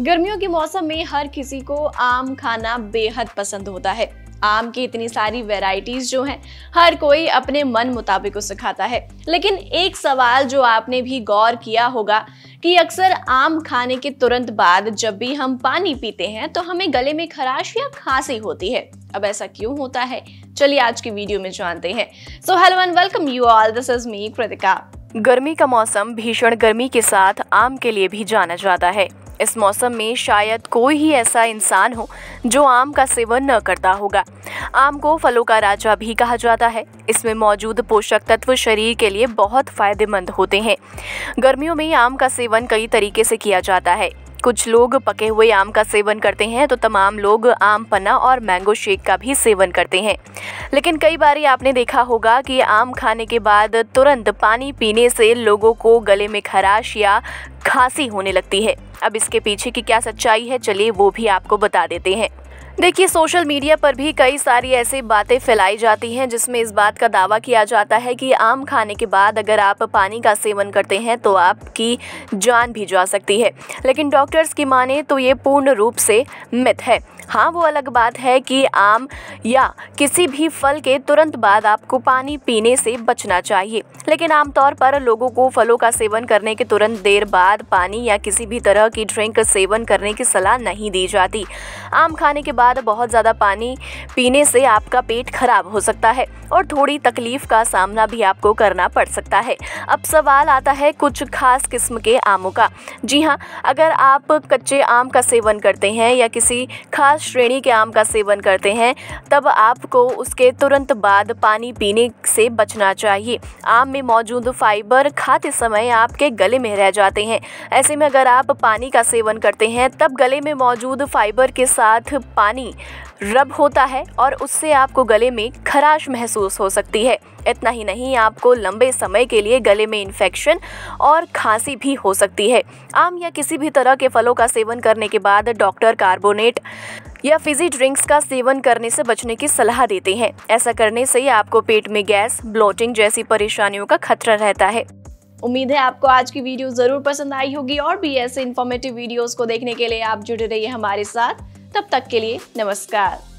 गर्मियों के मौसम में हर किसी को आम खाना बेहद पसंद होता है आम की इतनी सारी वेराइटीज जो हैं हर कोई अपने मन मुताबिक उसे खाता है लेकिन एक सवाल जो आपने भी गौर किया होगा कि अक्सर आम खाने के तुरंत बाद जब भी हम पानी पीते हैं तो हमें गले में खराश या खांसी होती है अब ऐसा क्यों होता है चलिए आज की वीडियो में जानते हैं so hello and welcome you all this is me Kritika गर्मी का मौसम भीषण गर्मी के साथ आम के लिए भी जाना जाता है इस मौसम में शायद कोई ही ऐसा इंसान हो जो आम का सेवन न करता होगा आम को फलों का राजा भी कहा जाता है इसमें मौजूद पोषक तत्व शरीर के लिए बहुत फायदेमंद होते हैं गर्मियों में आम का सेवन कई तरीके से किया जाता है कुछ लोग पके हुए आम का सेवन करते हैं तो तमाम लोग आम पन्ना और मैंगो शेक का भी सेवन करते हैं लेकिन कई बार आपने देखा होगा कि आम खाने के बाद तुरंत पानी पीने से लोगों को गले में खराश या खांसी होने लगती है अब इसके पीछे की क्या सच्चाई है चलिए वो भी आपको बता देते हैं देखिए सोशल मीडिया पर भी कई सारी ऐसी बातें फैलाई जाती हैं जिसमें इस बात का दावा किया जाता है कि आम खाने के बाद अगर आप पानी का सेवन करते हैं तो आपकी जान भी जा सकती है लेकिन डॉक्टर्स की माने तो ये पूर्ण रूप से मिथ है हाँ वो अलग बात है कि आम या किसी भी फल के तुरंत बाद आपको पानी पीने से बचना चाहिए लेकिन आमतौर पर लोगों को फलों का सेवन करने के तुरंत देर बाद पानी या किसी भी तरह की ड्रिंक सेवन करने की सलाह नहीं दी जाती आम खाने के बाद बहुत ज़्यादा पानी पीने से आपका पेट खराब हो सकता है और थोड़ी तकलीफ का सामना भी आपको करना पड़ सकता है अब सवाल आता है कुछ खास किस्म के आमों का जी हाँ अगर आप कच्चे आम का सेवन करते हैं या किसी खास श्रेणी के आम का सेवन करते हैं तब आपको उसके तुरंत बाद पानी पीने से बचना चाहिए आम में मौजूद फाइबर खाते समय आपके गले में रह जाते हैं ऐसे में अगर आप पानी का सेवन करते हैं तब गले में मौजूद फाइबर के साथ पानी रब होता है और उससे आपको गले में खराश महसूस हो सकती है इतना ही नहीं आपको लंबे समय के लिए गले में इन्फेक्शन और खांसी भी हो सकती है आम या किसी भी तरह के फलों का सेवन करने के बाद डॉक्टर कार्बोनेट या फिजी ड्रिंक्स का सेवन करने से बचने की सलाह देते हैं ऐसा करने से आपको पेट में गैस ब्लोटिंग जैसी परेशानियों का खतरा रहता है उम्मीद है आपको आज की वीडियो जरूर पसंद आई होगी और भी ऐसे इन्फॉर्मेटिव वीडियोस को देखने के लिए आप जुड़े रहिए हमारे साथ तब तक के लिए नमस्कार